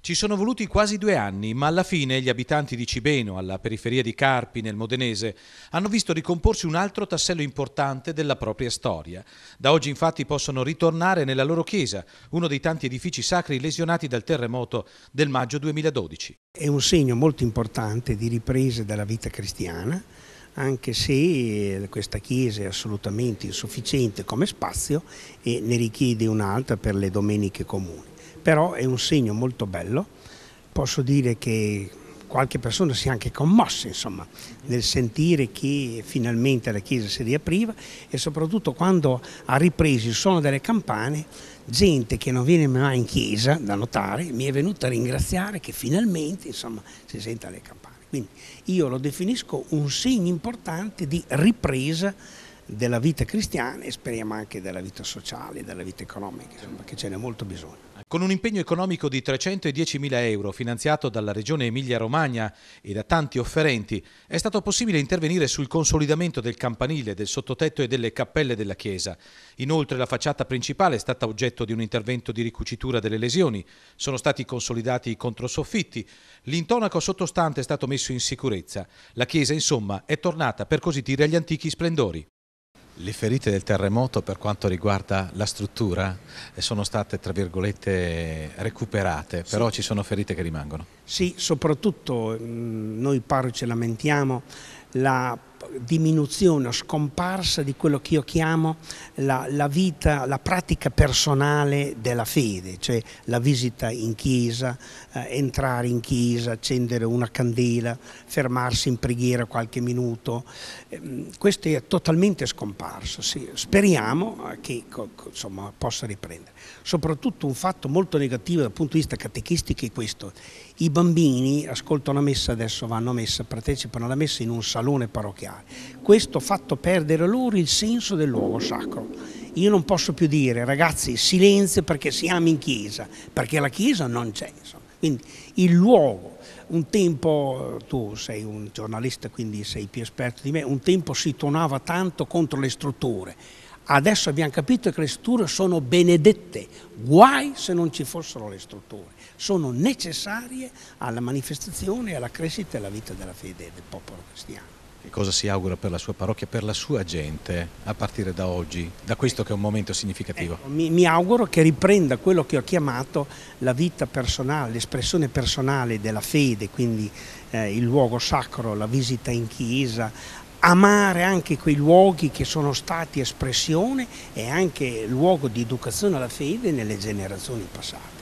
Ci sono voluti quasi due anni, ma alla fine gli abitanti di Cibeno, alla periferia di Carpi, nel Modenese, hanno visto ricomporsi un altro tassello importante della propria storia. Da oggi infatti possono ritornare nella loro chiesa, uno dei tanti edifici sacri lesionati dal terremoto del maggio 2012. È un segno molto importante di riprese della vita cristiana, anche se eh, questa chiesa è assolutamente insufficiente come spazio e ne richiede un'altra per le domeniche comuni. Però è un segno molto bello, posso dire che qualche persona si è anche commossa insomma, nel sentire che finalmente la chiesa si riapriva e soprattutto quando ha ripreso il suono delle campane, gente che non viene mai in chiesa da notare mi è venuta a ringraziare che finalmente insomma, si senta le campane. Quindi io lo definisco un segno importante di ripresa della vita cristiana e speriamo anche della vita sociale, della vita economica, insomma, perché ce n'è molto bisogno. Con un impegno economico di 310.000 euro finanziato dalla Regione Emilia-Romagna e da tanti offerenti, è stato possibile intervenire sul consolidamento del campanile, del sottotetto e delle cappelle della chiesa. Inoltre la facciata principale è stata oggetto di un intervento di ricucitura delle lesioni, sono stati consolidati i controsoffitti, l'intonaco sottostante è stato messo in sicurezza. La chiesa, insomma, è tornata per così dire agli antichi splendori. Le ferite del terremoto per quanto riguarda la struttura eh, sono state tra virgolette recuperate, sì. però ci sono ferite che rimangono. Sì, soprattutto mm, noi paro ce lamentiamo la diminuzione, o scomparsa di quello che io chiamo la, la, vita, la pratica personale della fede, cioè la visita in chiesa, eh, entrare in chiesa, accendere una candela, fermarsi in preghiera qualche minuto. Eh, questo è totalmente scomparso, sì. speriamo eh, che insomma, possa riprendere. Soprattutto un fatto molto negativo dal punto di vista catechistico è questo, i bambini ascoltano la messa, adesso vanno a messa, partecipano alla messa in un salone parrocchiale mondiale. Questo ha fatto perdere loro il senso del luogo sacro. Io non posso più dire ragazzi silenzio perché siamo in chiesa, perché la chiesa non c'è. Insomma. Quindi il luogo, un tempo, tu sei un giornalista quindi sei più esperto di me, un tempo si tuonava tanto contro le strutture. Adesso abbiamo capito che le strutture sono benedette, guai se non ci fossero le strutture, sono necessarie alla manifestazione alla crescita e alla vita della fede del popolo cristiano che cosa si augura per la sua parrocchia, per la sua gente a partire da oggi, da questo che è un momento significativo? Ecco, mi, mi, auguro che riprenda quello che ho chiamato la vita personale, l'espressione personale della fede, quindi eh, il luogo sacro, la visita in chiesa, amare anche quei luoghi che sono stati espressione e anche luogo di educazione alla fede nelle generazioni passate.